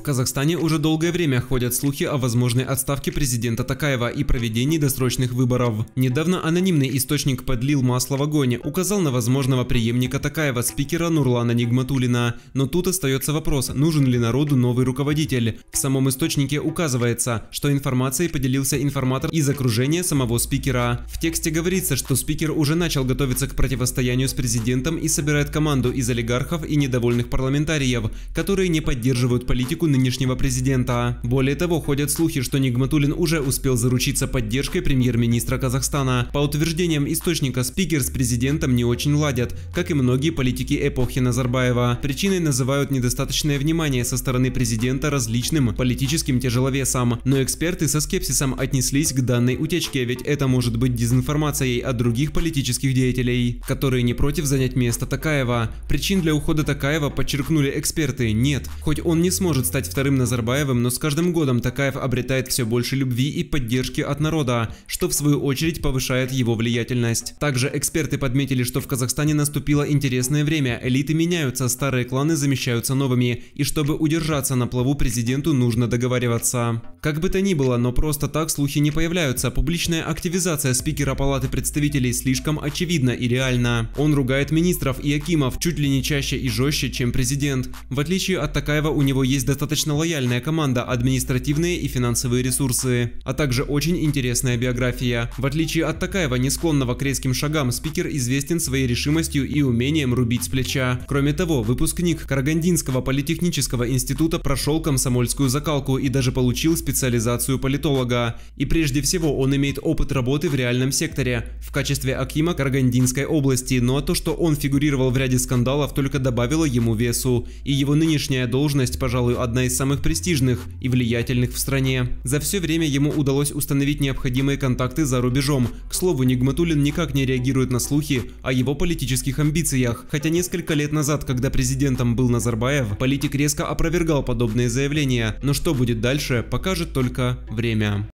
В Казахстане уже долгое время ходят слухи о возможной отставке президента Такаева и проведении досрочных выборов. Недавно анонимный источник подлил масло в огонь, указал на возможного преемника Такаева, спикера Нурлана Нигматулина. Но тут остается вопрос, нужен ли народу новый руководитель. В самом источнике указывается, что информацией поделился информатор из окружения самого спикера. В тексте говорится, что спикер уже начал готовиться к противостоянию с президентом и собирает команду из олигархов и недовольных парламентариев, которые не поддерживают политику нынешнего президента. Более того, ходят слухи, что Нигматулин уже успел заручиться поддержкой премьер-министра Казахстана. По утверждениям источника, спикер с президентом не очень ладят, как и многие политики эпохи Назарбаева. Причиной называют недостаточное внимание со стороны президента различным политическим тяжеловесам. Но эксперты со скепсисом отнеслись к данной утечке, ведь это может быть дезинформацией от других политических деятелей, которые не против занять место Такаева. Причин для ухода Такаева, подчеркнули эксперты, нет. Хоть он не сможет стать стать вторым Назарбаевым, но с каждым годом Такаев обретает все больше любви и поддержки от народа, что в свою очередь повышает его влиятельность. Также эксперты подметили, что в Казахстане наступило интересное время, элиты меняются, старые кланы замещаются новыми, и чтобы удержаться на плаву президенту нужно договариваться. Как бы то ни было, но просто так слухи не появляются. Публичная активизация спикера Палаты представителей слишком очевидна и реальна. Он ругает министров и Акимов чуть ли не чаще и жестче, чем президент. В отличие от Такаева, у него есть достаточно лояльная команда, административные и финансовые ресурсы, а также очень интересная биография. В отличие от Такаева, не склонного к резким шагам, спикер известен своей решимостью и умением рубить с плеча. Кроме того, выпускник Карагандинского политехнического института прошел комсомольскую закалку и даже получил специальность специализацию политолога, и прежде всего он имеет опыт работы в реальном секторе в качестве Акима Каргандинской области, но то, что он фигурировал в ряде скандалов, только добавило ему весу, и его нынешняя должность, пожалуй, одна из самых престижных и влиятельных в стране. За все время ему удалось установить необходимые контакты за рубежом. К слову, Нигматулин никак не реагирует на слухи о его политических амбициях, хотя несколько лет назад, когда президентом был Назарбаев, политик резко опровергал подобные заявления, но что будет дальше, покажет покажет только время.